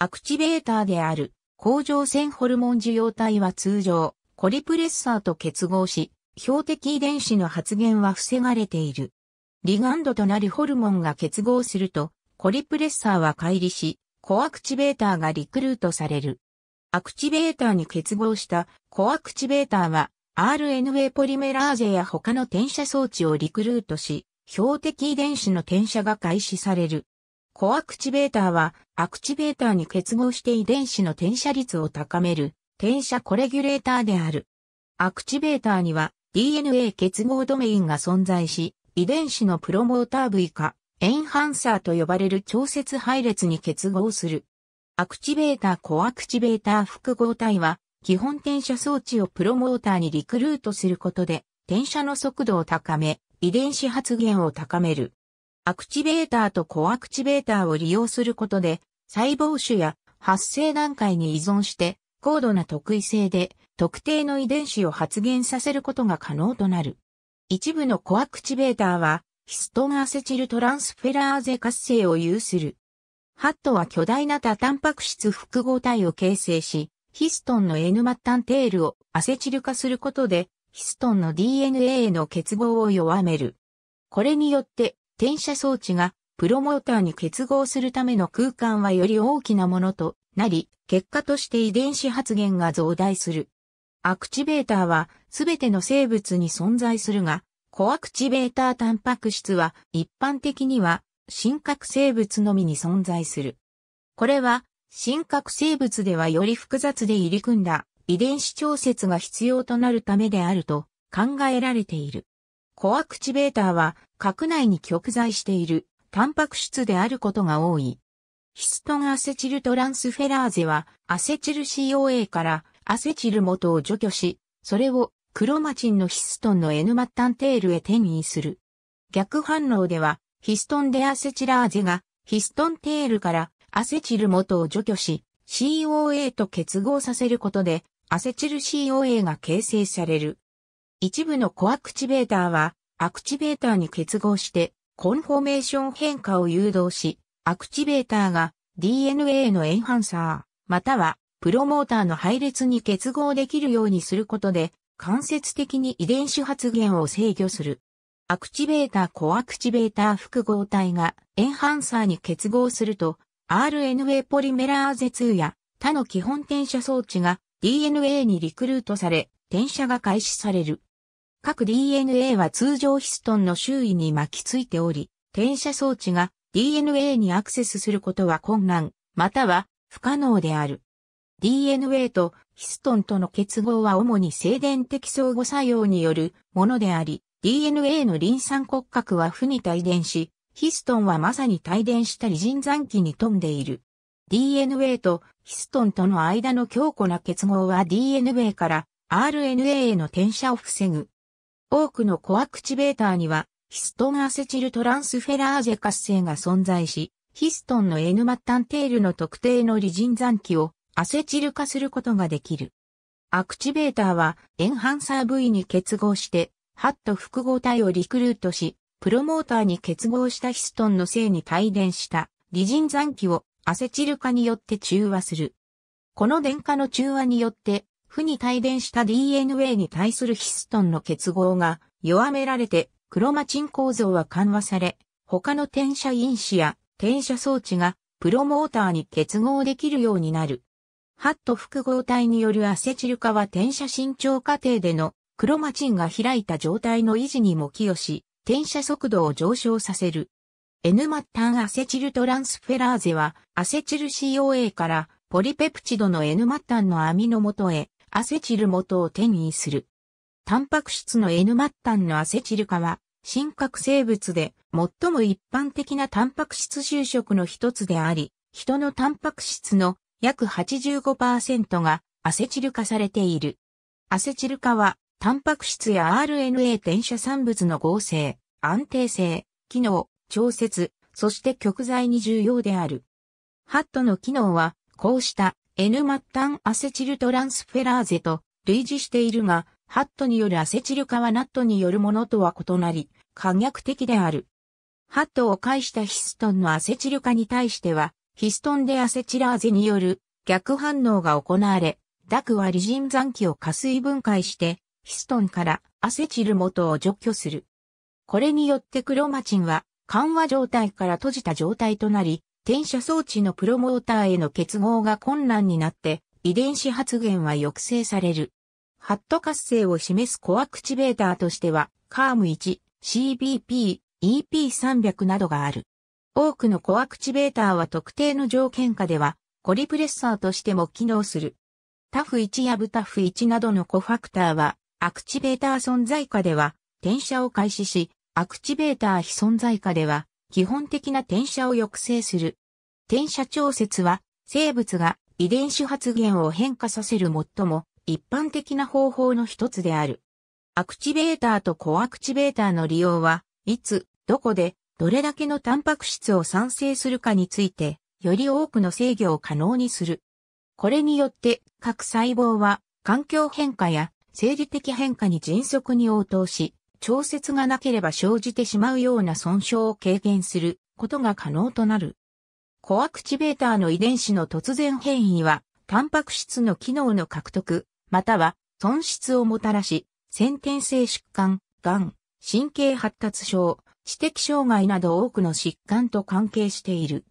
アクチベーターである甲状腺ホルモン受容体は通常、コリプレッサーと結合し、標的遺伝子の発現は防がれている。リガンドとなるホルモンが結合すると、コリプレッサーは乖離し、コアクチベーターがリクルートされる。アクチベーターに結合したコアクチベーターは RNA ポリメラーゼや他の転写装置をリクルートし、標的遺伝子の転写が開始される。コアクチベーターは、アクチベーターに結合して遺伝子の転写率を高める、転写コレギュレーターである。アクチベーターには DNA 結合ドメインが存在し、遺伝子のプロモーター部位か、エンハンサーと呼ばれる調節配列に結合する。アクチベーターコアクチベーター複合体は、基本転写装置をプロモーターにリクルートすることで、転写の速度を高め、遺伝子発現を高める。アクチベーターとコアクチベーターを利用することで、細胞種や発生段階に依存して、高度な特異性で特定の遺伝子を発現させることが可能となる。一部のコアクチベーターは、ヒストンアセチルトランスフェラーゼ活性を有する。ハットは巨大な多タンパク質複合体を形成し、ヒストンの N 末端テールをアセチル化することで、ヒストンの DNA への結合を弱める。これによって転写装置がプロモーターに結合するための空間はより大きなものとなり、結果として遺伝子発現が増大する。アクチベーターはすべての生物に存在するが、コアクチベータータンパク質は一般的には真核生物のみに存在する。これは真核生物ではより複雑で入り組んだ遺伝子調節が必要となるためであると考えられている。コアクチベーターは核内に極在しているタンパク質であることが多い。ヒストンアセチルトランスフェラーゼはアセチル COA からアセチル元を除去し、それをクロマチンのヒストンの N 末端テールへ転移する。逆反応ではヒストンデアセチラーゼがヒストンテールからアセチル元を除去し、COA と結合させることでアセチル COA が形成される。一部のコアクチベーターはアクチベーターに結合して、コンフォメーション変化を誘導し、アクチベーターが DNA のエンハンサー、またはプロモーターの配列に結合できるようにすることで、間接的に遺伝子発現を制御する。アクチベーターコアクチベーター複合体がエンハンサーに結合すると、RNA ポリメラーゼ2や他の基本転写装置が DNA にリクルートされ、転写が開始される。各 DNA は通常ヒストンの周囲に巻きついており、転写装置が DNA にアクセスすることは困難、または不可能である。DNA とヒストンとの結合は主に静電的相互作用によるものであり、DNA のリン酸骨格は負に帯電し、ヒストンはまさに帯電したり人残機に富んでいる。DNA とヒストンとの間の強固な結合は DNA から RNA への転写を防ぐ。多くのコアクチベーターには、ヒストンアセチルトランスフェラーゼ活性が存在し、ヒストンの N タンテールの特定のリジン残機をアセチル化することができる。アクチベーターはエンハンサー V に結合して、ハット複合体をリクルートし、プロモーターに結合したヒストンの性に帯電したリジン残機をアセチル化によって中和する。この電化の中和によって負に帯電した DNA に対するヒストンの結合が弱められてクロマチン構造は緩和され、他の転写因子や転写装置がプロモーターに結合できるようになる。ハット複合体によるアセチル化は転写伸長過程でのクロマチンが開いた状態の維持にも寄与し、転写速度を上昇させる。N 末端アセチルトランスフェラーゼはアセチル COA からポリペプチドの N 末端のアミノ元へアセチル元を転移する。タンパク質の N 末端のアセチル化は、真核生物で最も一般的なタンパク質就職の一つであり、人のタンパク質の約85%がアセチル化されている。アセチル化は、タンパク質や RNA 転写産物の合成、安定性、機能、調節、そして極材に重要である。ハットの機能は、こうした N 末端アセチルトランスフェラーゼと類似しているが、ハットによるアセチル化はナットによるものとは異なり、可逆的である。ハットを介したヒストンのアセチル化に対しては、ヒストンでアセチラーゼによる逆反応が行われ、ダクはリジン残機を加水分解して、ヒストンからアセチル元を除去する。これによってクロマチンは緩和状態から閉じた状態となり、転写装置のプロモーターへの結合が困難になって、遺伝子発現は抑制される。ハット活性を示すコアクチベーターとしては、CARM1、CBP、EP300 などがある。多くのコアクチベーターは特定の条件下では、コリプレッサーとしても機能する。タフ1やブタフ1などのコファクターは、アクチベーター存在下では、転写を開始し、アクチベーター非存在下では、基本的な転写を抑制する。転写調節は、生物が遺伝子発現を変化させる最も一般的な方法の一つである。アクチベーターとコアクチベーターの利用は、いつ、どこで、どれだけのタンパク質を産生するかについて、より多くの制御を可能にする。これによって各細胞は環境変化や生理的変化に迅速に応答し、調節がなければ生じてしまうような損傷を軽減することが可能となる。コアクチベーターの遺伝子の突然変異は、タンパク質の機能の獲得、または損失をもたらし、先天性疾患、癌、神経発達症、知的障害など多くの疾患と関係している。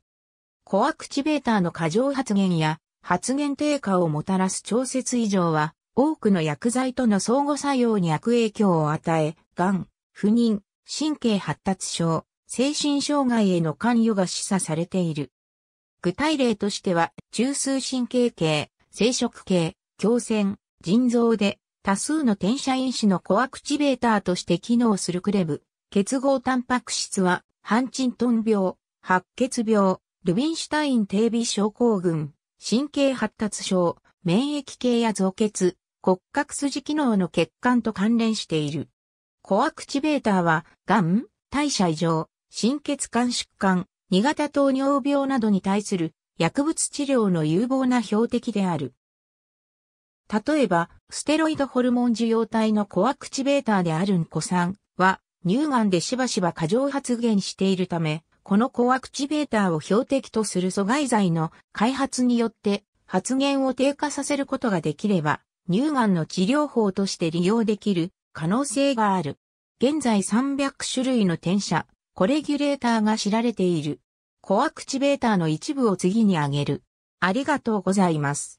コアクチベーターの過剰発現や発現低下をもたらす調節異常は、多くの薬剤との相互作用に悪影響を与え、癌、不妊、神経発達症、精神障害への関与が示唆されている。具体例としては、中枢神経系、生殖系、胸腺、腎臓で、多数の転写因子のコアクチベーターとして機能するクレブ、結合タンパク質は、ハンチントン病、白血病、ルビンシュタイン低微症候群、神経発達症、免疫系や造血、骨格筋機能の欠陥と関連している。コアクチベーターは、がん、代謝異常、心血管疾患、2型糖尿病などに対する薬物治療の有望な標的である。例えば、ステロイドホルモン受容体のコアクチベーターであるんこさんは、乳がんでしばしば過剰発現しているため、このコアクチベーターを標的とする阻害剤の開発によって発現を低下させることができれば、乳がんの治療法として利用できる可能性がある。現在300種類の転写、コレギュレーターが知られている。コアクチベーターの一部を次に挙げる。ありがとうございます。